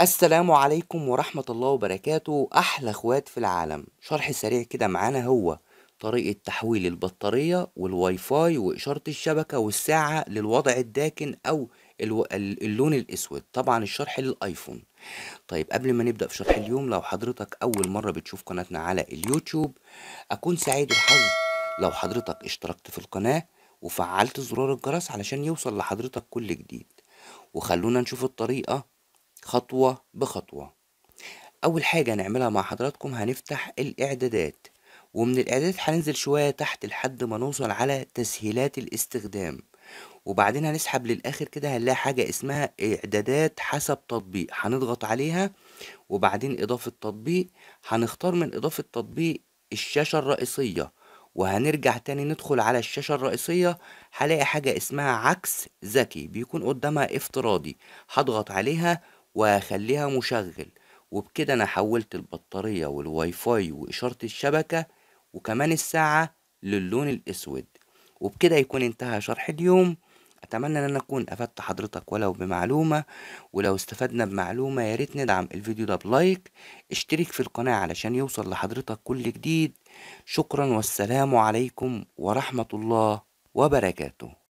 السلام عليكم ورحمة الله وبركاته أحلى أخوات في العالم شرح سريع كده معانا هو طريقة تحويل البطارية والواي فاي وإشارة الشبكة والساعة للوضع الداكن أو اللون الأسود طبعا الشرح للآيفون طيب قبل ما نبدأ في شرح اليوم لو حضرتك أول مرة بتشوف قناتنا على اليوتيوب أكون سعيد الحظ لو حضرتك اشتركت في القناة وفعلت زرار الجرس علشان يوصل لحضرتك كل جديد وخلونا نشوف الطريقة خطوة بخطوة أول حاجة هنعملها مع حضراتكم هنفتح الإعدادات ومن الإعدادات هننزل شوية تحت لحد ما نوصل على تسهيلات الاستخدام وبعدين هنسحب للآخر كده هنلاقي حاجة اسمها إعدادات حسب تطبيق هنضغط عليها وبعدين إضافة تطبيق هنختار من إضافة تطبيق الشاشة الرئيسية وهنرجع تاني ندخل على الشاشة الرئيسية هلاقي حاجة اسمها عكس ذكي بيكون قدامها افتراضي هضغط عليها وهخليها مشغل وبكده انا حولت البطارية والواي فاي واشارة الشبكة وكمان الساعة للون الاسود وبكده يكون انتهى شرح اليوم اتمنى ان انا اكون افدت حضرتك ولو بمعلومه ولو استفدنا بمعلومه يا ريت ندعم الفيديو ده بلايك اشترك في القناه علشان يوصل لحضرتك كل جديد شكرا والسلام عليكم ورحمه الله وبركاته